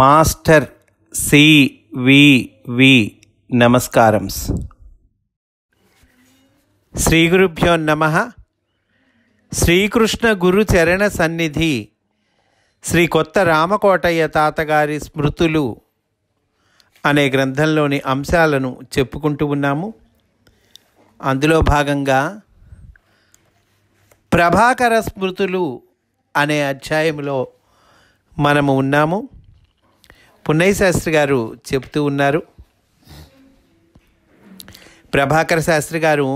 master CVV నమస్కారం శ్రీ గురుభ్యో నమ శ్రీకృష్ణ గురు చరణ సన్నిధి శ్రీ కొత్త రామకోటయ్య తాతగారి స్మృతులు అనే గ్రంథంలోని అంశాలను చెప్పుకుంటూ ఉన్నాము అందులో భాగంగా ప్రభాకర స్మృతులు అనే అధ్యాయంలో మనము ఉన్నాము పున్నయ్య శాస్త్రి గారు చెప్తూ ఉన్నారు ప్రభాకర శాస్త్రి గారు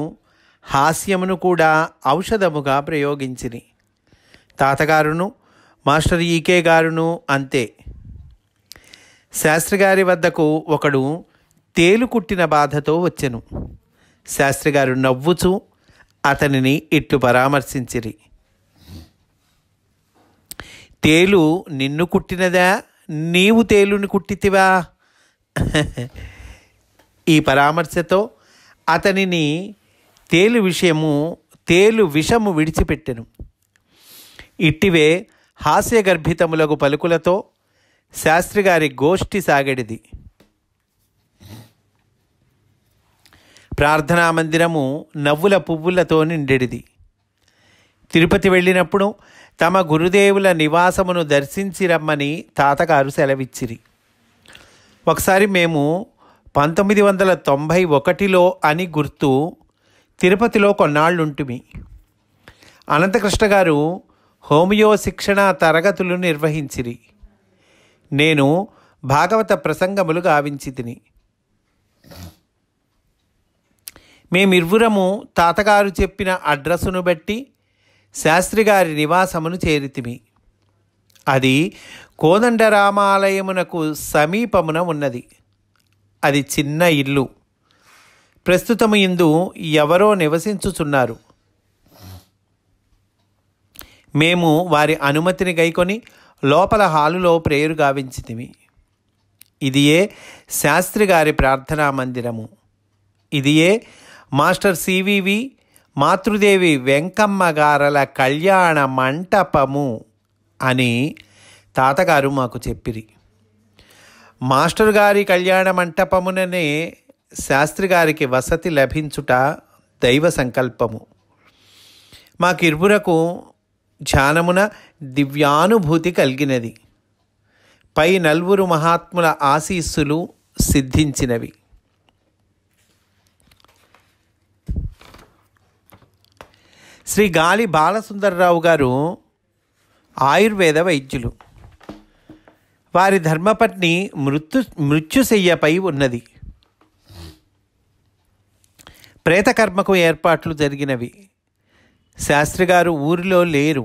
హాస్యమును కూడా ఔషధముగా ప్రయోగించిరి తాతగారును మాస్టర్ ఈకే గారును అంతే శాస్త్రిగారి వద్దకు ఒకడు తేలు కుట్టిన బాధతో వచ్చెను శాస్త్రి గారు నవ్వుచూ అతనిని ఇట్టు పరామర్శించిరి తేలు నిన్ను కుట్టినదా నీవు తేలుని కుట్టితివా ఈ పరామర్శతో అతనిని తేలు విషయము తేలు విషము విడిచిపెట్టెను ఇట్టివే గర్భితములకు పలుకులతో శాస్త్రిగారి గోష్ఠి సాగడిది ప్రార్థనా మందిరము నవ్వుల పువ్వులతో నిండెడిది తిరుపతి వెళ్ళినప్పుడు తమ గురుదేవుల నివాసమును దర్శించి రమ్మని తాతగారు సెలవిచ్చిరి ఒకసారి మేము పంతొమ్మిది వందల తొంభై ఒకటిలో అని గుర్తు తిరుపతిలో కొన్నాళ్ళుంటిమి అనంతకృష్ణ గారు హోమియో శిక్షణ తరగతులు నిర్వహించిరి నేను భాగవత ప్రసంగములు గావించి తిని మేమిరువురము తాతగారు చెప్పిన అడ్రస్సును బట్టి శాస్త్రిగారి నివాసమును చేరితిమి అది కోదండరామాలయమునకు సమీపమున ఉన్నది అది చిన్న ఇల్లు ప్రస్తుతము ఇందు ఎవరో నివసించుచున్నారు మేము వారి అనుమతిని గైకొని లోపల హాలులో ప్రేయరు గావించితిమి ఇదియే శాస్త్రి గారి ప్రార్థనా మందిరము ఇదియే మాస్టర్ సివివి మాతృదేవి వెంకమ్మ గారల కళ్యాణ మంటపము అని తాతగారు మాకు చెప్పిరి మాస్టర్ గారి కళ్యాణ మంటపముననే శాస్త్రి గారికి వసతి లభించుట దైవ సంకల్పము మా కిర్బురకు ధ్యానమున దివ్యానుభూతి కలిగినది పై నలుగురు మహాత్ముల ఆశీస్సులు సిద్ధించినవి శ్రీ గాలి బాలసుందరరావు గారు ఆయుర్వేద వైద్యులు వారి ధర్మపత్ని మృత్యు మృత్యుశయ్యపై ఉన్నది ప్రేతకర్మకు ఏర్పాట్లు జరిగినవి శాస్త్రిగారు ఊరిలో లేరు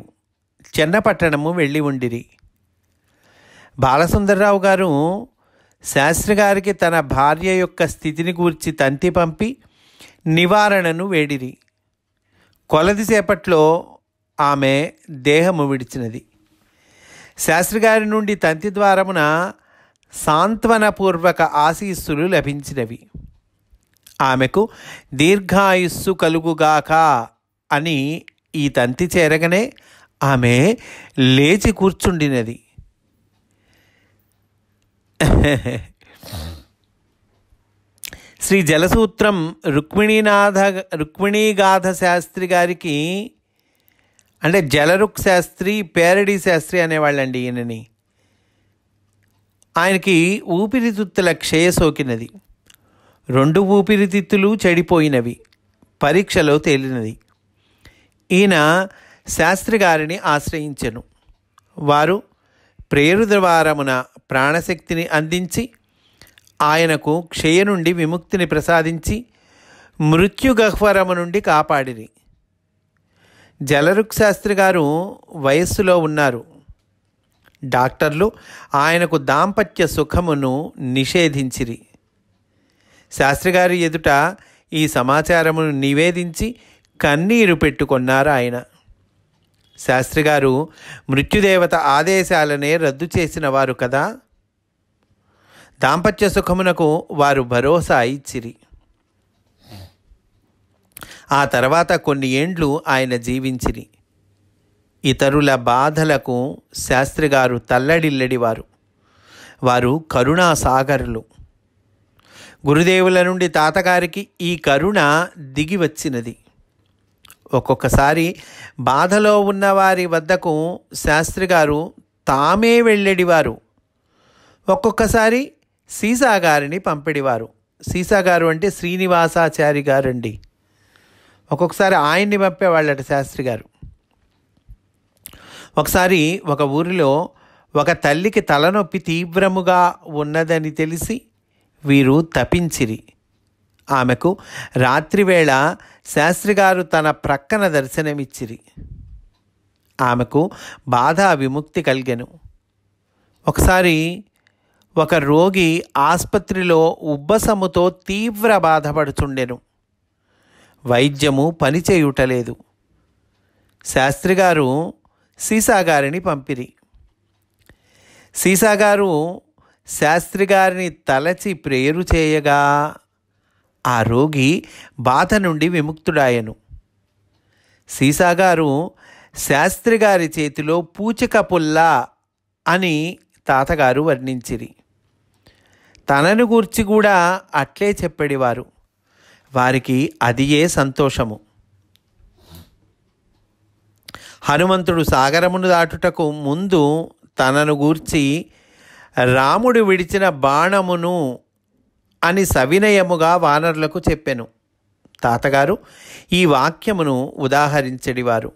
చెన్నపట్టణము వెళ్ళి ఉండిరి బాలసుందరరావు గారు శాస్త్రిగారికి తన భార్య యొక్క స్థితిని గూర్చి తంతి పంపి నివారణను వేడిరి కొలదిసేపట్లో ఆమె దేహము విడిచినది శాస్త్రిగారి నుండి తంతి ద్వారమున సాంత్వనపూర్వక ఆశీస్సులు లభించినవి ఆమెకు దీర్ఘాయుస్సు కలుగుగాక అని ఈ తంతి చేరగనే ఆమె లేచి కూర్చుండినది శ్రీ జలసూత్రం రుక్మిణీనాథ రుక్మిణీగాథ శాస్త్రి గారికి అంటే జలరుక్ శాస్త్రి పేరడి శాస్త్రి అనేవాళ్ళండి ఈయనని ఆయనకి ఊపిరితిత్తుల క్షయ సోకినది రెండు ఊపిరితిత్తులు చెడిపోయినవి పరీక్షలో తేలినది ఈయన శాస్త్రి గారిని ఆశ్రయించెను వారు ప్రేరుద్రవారమున ప్రాణశక్తిని అందించి ఆయనకు క్షయ నుండి విముక్తిని ప్రసాదించి మృత్యుగహ్వరము నుండి కాపాడిరి జలరుక్శాస్త్రి గారు వయస్సులో ఉన్నారు డాక్టర్లు ఆయనకు దాంపత్య సుఖమును నిషేధించిరి శాస్త్రిగారి ఎదుట ఈ సమాచారమును నివేదించి కన్నీరు పెట్టుకున్నారు ఆయన శాస్త్రిగారు మృత్యుదేవత ఆదేశాలనే రద్దు చేసిన వారు కదా దాంపత్య సుఖమునకు వారు భరోసా ఇచ్చిరి ఆ తర్వాత కొన్ని ఏండ్లు ఆయన జీవించిరి ఇతరుల బాధలకు శాస్త్రిగారు తల్లడిల్లడివారు వారు కరుణాసాగరులు గురుదేవుల నుండి తాతగారికి ఈ కరుణ దిగి వచ్చినది ఒక్కొక్కసారి బాధలో ఉన్నవారి వద్దకు శాస్త్రిగారు తామే వెళ్ళడివారు ఒక్కొక్కసారి సీసా గారిని పంపిడివారు సీసా గారు అంటే శ్రీనివాసాచారి గారు అండి ఒక్కొక్కసారి ఆయన్ని పంపేవాళ్ళట శాస్త్రి గారు ఒకసారి ఒక ఊరిలో ఒక తల్లికి తలనొప్పి తీవ్రముగా ఉన్నదని తెలిసి వీరు తపించిరి ఆమెకు రాత్రివేళ శాస్త్రిగారు తన ప్రక్కన దర్శనమిచ్చిరి ఆమెకు బాధ విముక్తి కలిగెను ఒకసారి ఒక రోగి ఆసుపత్రిలో ఉబ్బసముతో తీవ్ర బాధపడుచుండెను వైద్యము పనిచేయుటలేదు శాస్త్రిగారు సీసాగారిని పంపిరి సీసాగారు శాస్త్రిగారిని తలచి ప్రేరు చేయగా ఆ రోగి బాధ నుండి విముక్తుడాయను సీసాగారు శాస్త్రిగారి చేతిలో పూచిక పుల్ల అని తాతగారు వర్ణించిరి తనను గూర్చి కూడా అట్లే చెప్పేవారు వారికి అది ఏ సంతోషము హనుమంతుడు సాగరమును దాటుటకు ముందు తనను గూర్చి రాముడు విడిచిన బాణమును అని సవినయముగా వానరులకు చెప్పెను తాతగారు ఈ వాక్యమును ఉదాహరించడివారు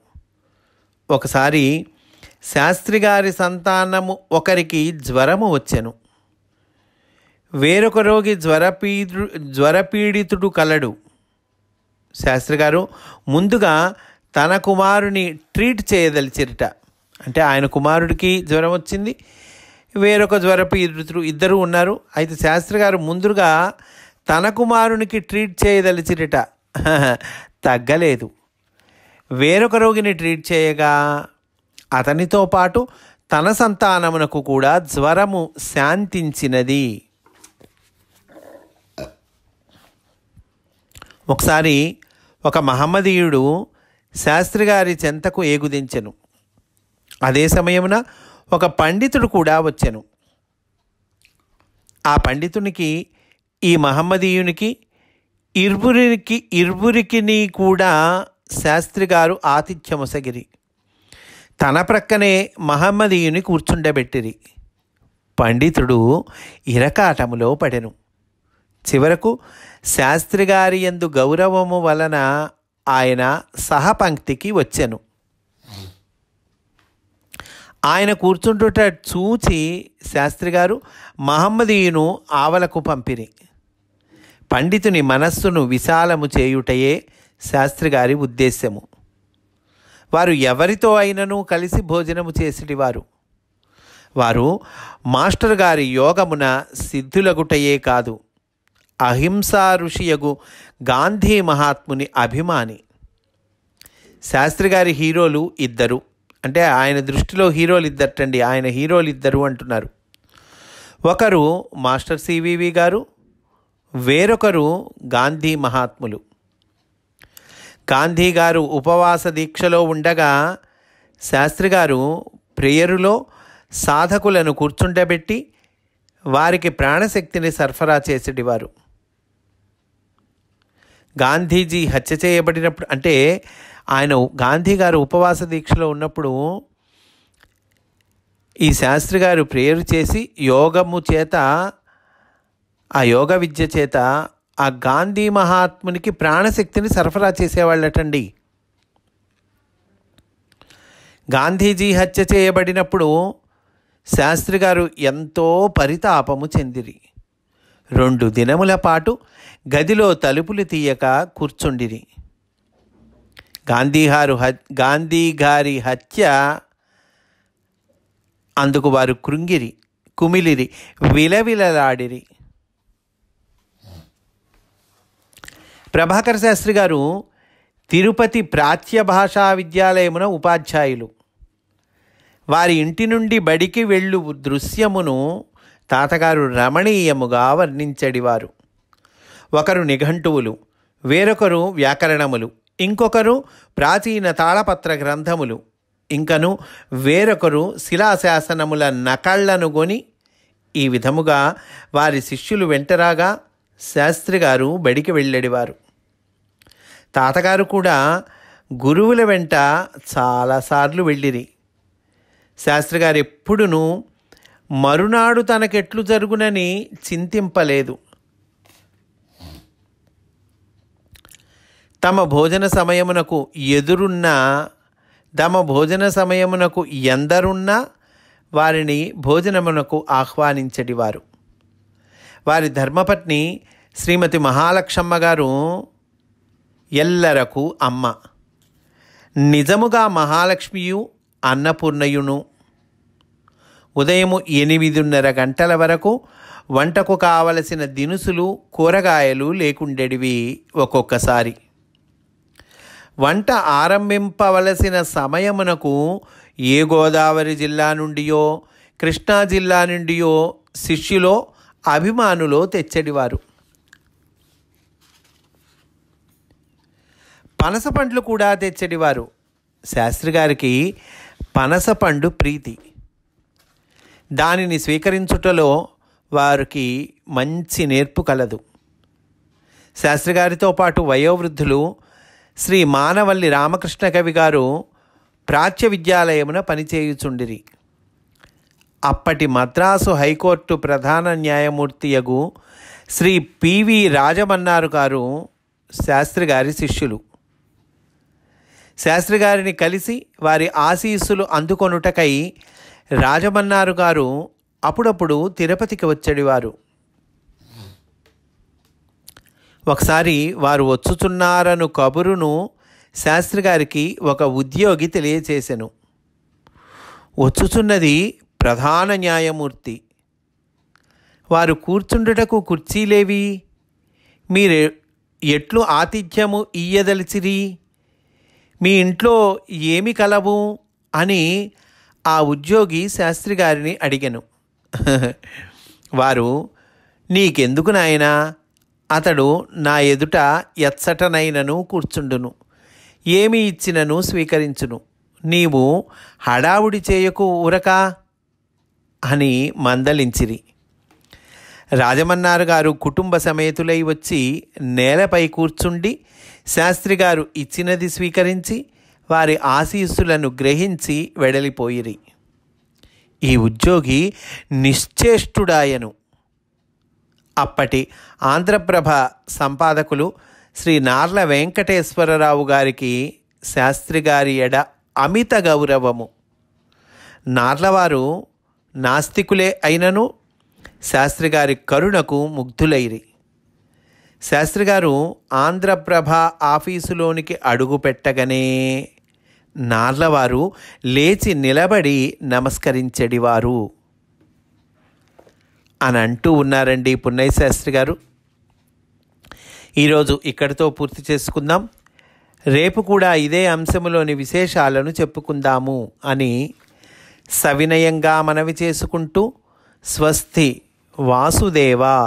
ఒకసారి శాస్త్రిగారి సంతానము ఒకరికి జ్వరము వచ్చెను వేరొక రోగి జ్వరపీడు జ్వరపీడితుడు కలడు శాస్త్రిగారు ముందుగా తన కుమారుని ట్రీట్ చేయదలిచిరట అంటే ఆయన కుమారుడికి జ్వరం వచ్చింది వేరొక జ్వరపీడితుడు ఇద్దరు ఉన్నారు అయితే శాస్త్రిగారు ముందుగా తన కుమారునికి ట్రీట్ చేయదలిచిరట తగ్గలేదు వేరొక రోగిని ట్రీట్ చేయగా అతనితో పాటు తన సంతానమునకు కూడా జ్వరము శాంతించినది ఒకసారి ఒక మహమ్మదీయుడు శాస్త్రి గారి చెంతకు ఏగుదించెను అదే సమయమున ఒక పండితుడు కూడా వచ్చెను ఆ పండితునికి ఈ మహమ్మదీయునికి ఇర్బురికి ఇర్బురికి కూడా శాస్త్రి గారు ఆతిథ్యముసగిరి తన ప్రక్కనే మహమ్మదీయుని కూర్చుండబెట్టిరి పండితుడు ఇరకాటములో పడెను చివరకు శాస్త్రి గారి ఎందు గౌరవము వలన ఆయన సహపంక్తికి వచ్చాను ఆయన కూర్చుంటుట చూచి శాస్త్రి గారు మహమ్మదీయును ఆవలకు పంపిరి పండితుని మనస్సును విశాలము చేయుటయే శాస్త్రి గారి ఉద్దేశ్యము వారు ఎవరితో అయినను కలిసి భోజనము చేసేటివారు వారు మాస్టర్ గారి యోగమున సిద్ధులగుటయే కాదు అహింసా ఋషియగు గాంధీ మహాత్ముని అభిమాని శాస్త్రి గారి హీరోలు ఇద్దరు అంటే ఆయన దృష్టిలో హీరోలు ఇద్దరటండి ఆయన హీరోలు ఇద్దరు అంటున్నారు ఒకరు మాస్టర్ సివివి గారు వేరొకరు గాంధీ మహాత్ములు గాంధీ గారు ఉపవాస దీక్షలో ఉండగా శాస్త్రి గారు ప్రేయరులో సాధకులను కూర్చుండబెట్టి వారికి ప్రాణశక్తిని సరఫరా చేసేటివారు గాంధీజీ హత్య చేయబడినప్పుడు అంటే ఆయన గాంధీ గారు ఉపవాస దీక్షలో ఉన్నప్పుడు ఈ శాస్త్రి గారు ప్రేరు చేసి యోగము చేత ఆ యోగ విద్య చేత ఆ గాంధీ మహాత్మునికి ప్రాణశక్తిని సరఫరా చేసేవాళ్ళటండి గాంధీజీ హత్య చేయబడినప్పుడు శాస్త్రి గారు ఎంతో పరితాపము చెందిరి రెండు దినముల పాటు గదిలో తలుపులు తీయక కూర్చుండిరి గాంధీహారు గాంధీ గారి హత్య అందుకు వారు కృంగిరి కుమిలిరి విలవిలలాడిరి ప్రభాకర శాస్త్రి గారు తిరుపతి ప్రాచ్య భాషా విద్యాలయమున ఉపాధ్యాయులు వారి ఇంటి నుండి బడికి వెళ్ళు దృశ్యమును తాతగారు రమణీయముగా వర్ణించడివారు ఒకరు నిఘంటువులు వేరొకరు వ్యాకరణములు ఇంకొకరు ప్రాచీన తాళపత్ర గ్రంథములు ఇంకను వేరొకరు శిలాశాసనముల నకళ్లను కొని ఈ విధముగా వారి శిష్యులు వెంటరాగా శాస్త్రిగారు బడికి వెళ్ళడివారు తాతగారు కూడా గురువుల వెంట చాలాసార్లు వెళ్ళిరి శాస్త్రిగారు ఎప్పుడునూ మరునాడు తనకెట్లు జరుగునని చింతింపలేదు తమ భోజన సమయమునకు ఎదురున్న తమ భోజన సమయమునకు ఎందరున్నా వారిని భోజనమునకు ఆహ్వానించడివారు వారి ధర్మపత్ని శ్రీమతి మహాలక్ష్మమ్మ గారు ఎల్లరకు అమ్మ నిజముగా మహాలక్ష్మియు అన్నపూర్ణయును ఉదయం ఎనిమిదిన్నర గంటల వరకు వంటకు కావలసిన దినుసులు కూరగాయలు లేకుండెడివి ఒక్కొక్కసారి వంట ఆరంభింపవలసిన సమయమునకు ఏ గోదావరి జిల్లా నుండియో కృష్ణా జిల్లా నుండియో శిష్యులో అభిమానులో తెచ్చడివారు పనస పండ్లు కూడా తెచ్చడివారు శాస్త్రి గారికి పనస పండు ప్రీతి దానిని స్వీకరించుటలో వారికి మంచి నేర్పు కలదు శాస్త్రిగారితో పాటు వయోవృద్ధులు శ్రీ మానవల్లి రామకృష్ణ కవి గారు ప్రాచ్య విద్యాలయమున పనిచేయుచుండిరి అప్పటి మద్రాసు హైకోర్టు ప్రధాన న్యాయమూర్తియగు శ్రీ పివి రాజమన్నారు గారు శాస్త్రి గారి శిష్యులు శాస్త్రిగారిని కలిసి వారి ఆశీస్సులు అందుకొనుటకై రాజమన్నారు గారు అప్పుడప్పుడు తిరుపతికి వచ్చేవారు ఒకసారి వారు వచ్చుచున్నారను కబురును శాస్త్రి గారికి ఒక ఉద్యోగి తెలియచేశాను వచ్చుచున్నది ప్రధాన న్యాయమూర్తి వారు కూర్చుండుటకు కుర్చీలేవి మీరు ఎట్లు ఆతిథ్యము ఇయ్యదలిచిరి మీ ఇంట్లో ఏమి కలవు అని ఆ ఉద్యోగి శాస్త్రి గారిని అడిగను వారు నీకెందుకు నాయనా అతడు నా ఎదుట ఎచ్చటనైనను కూర్చుండును ఏమి ఇచ్చినను స్వీకరించును నీవు హడావుడి చేయకు ఊరకా అని మందలించిరి రాజమన్నారు గారు కుటుంబ సమేతులై వచ్చి నేలపై కూర్చుండి శాస్త్రి గారు ఇచ్చినది స్వీకరించి వారి ఆశీస్సులను గ్రహించి వెడలిపోయిరి ఈ ఉద్యోగి నిశ్చేష్టుడాయను అప్పటి ఆంధ్రప్రభ సంపాదకులు శ్రీ నార్ల వెంకటేశ్వరరావు గారికి శాస్త్రి గారి ఎడ అమిత గౌరవము నార్లవారు నాస్తికులే అయినను శాస్త్రి గారి కరుణకు ముగ్ధులైరి శాస్త్రి గారు ఆంధ్రప్రభ ఆఫీసులోనికి అడుగు పెట్టగనే నార్లవారు లేచి నిలబడి నమస్కరించడివారు అని అంటూ ఉన్నారండి పున్నయ్య శాస్త్రి గారు ఈరోజు ఇక్కడితో పూర్తి చేసుకుందాం రేపు కూడా ఇదే అంశంలోని విశేషాలను చెప్పుకుందాము అని సవినయంగా మనవి చేసుకుంటూ స్వస్తి వాసుదేవా